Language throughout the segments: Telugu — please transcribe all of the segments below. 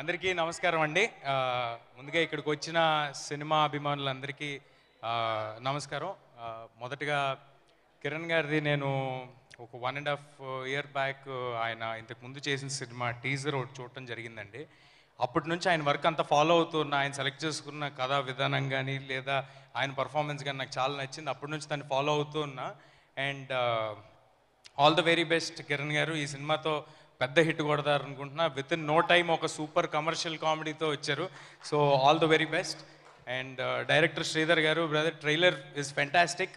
అందరికీ నమస్కారం అండి ముందుగా ఇక్కడికి వచ్చిన సినిమా అభిమానులందరికీ నమస్కారం మొదటగా కిరణ్ గారిది నేను ఒక one and half year back ఆయన ఇంతకు ముందు చేసిన సినిమా టీజర్ ఒకటి చూడటం జరిగిందండి అప్పటి నుంచి ఆయన వర్క్ అంతా ఫాలో అవుతున్న ఆయన సెలెక్ట్ చేసుకున్న కథా విధానం కానీ లేదా ఆయన పర్ఫార్మెన్స్ కానీ నాకు చాలా నచ్చింది అప్పటి నుంచి దాన్ని ఫాలో అవుతూ ఉన్నా and all the very best Kiran గారు ఈ సినిమాతో పెద్ద హిట్ కొడతారు అనుకుంటున్నా విత్ ఇన్ నో టైమ్ ఒక సూపర్ కమర్షియల్ కామెడీతో వచ్చారు so all the very best and director Sridhar గారు brother trailer is fantastic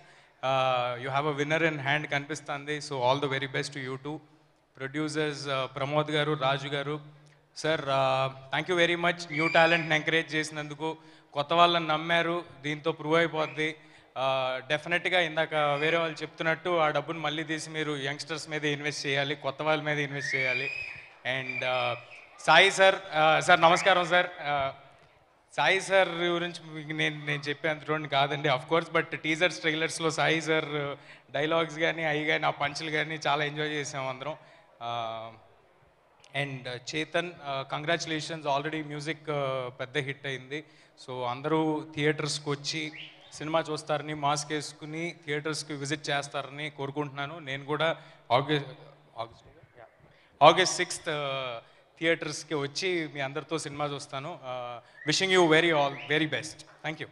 you have a winner in hand కనిపిస్తుంది so all the very best you to producers Pramod గారు రాజు గారు sir thank you very much new టాలెంట్ని ఎంకరేజ్ చేసినందుకు కొత్త వాళ్ళని నమ్మారు దీంతో ప్రూవ్ అయిపోద్ది డెఫినెట్గా ఇందాక వేరే వాళ్ళు చెప్తున్నట్టు ఆ డబ్బును మళ్ళీ తీసి మీరు యంగ్స్టర్స్ మీద ఇన్వెస్ట్ చేయాలి కొత్త వాళ్ళ మీద ఇన్వెస్ట్ చేయాలి అండ్ సాయి సార్ సార్ నమస్కారం సార్ సాయి సార్ గురించి నేను నేను చెప్పేంత చూడండి కాదండి అఫ్ కోర్స్ బట్ టీజర్స్ ట్రైలర్స్లో సాయి సార్ డైలాగ్స్ కానీ అవి కానీ ఆ పంచులు కానీ చాలా ఎంజాయ్ చేసాం అందరం and Chetan congratulations already music పెద్ద హిట్ అయింది సో అందరూ థియేటర్స్కి వచ్చి సినిమా చూస్తారని మాస్క్ వేసుకుని థియేటర్స్కి విజిట్ చేస్తారని కోరుకుంటున్నాను నేను కూడా August August August sixth uh, థియేటర్స్కి వచ్చి మీ అందరితో సినిమా చూస్తాను wishing you very all very best thank you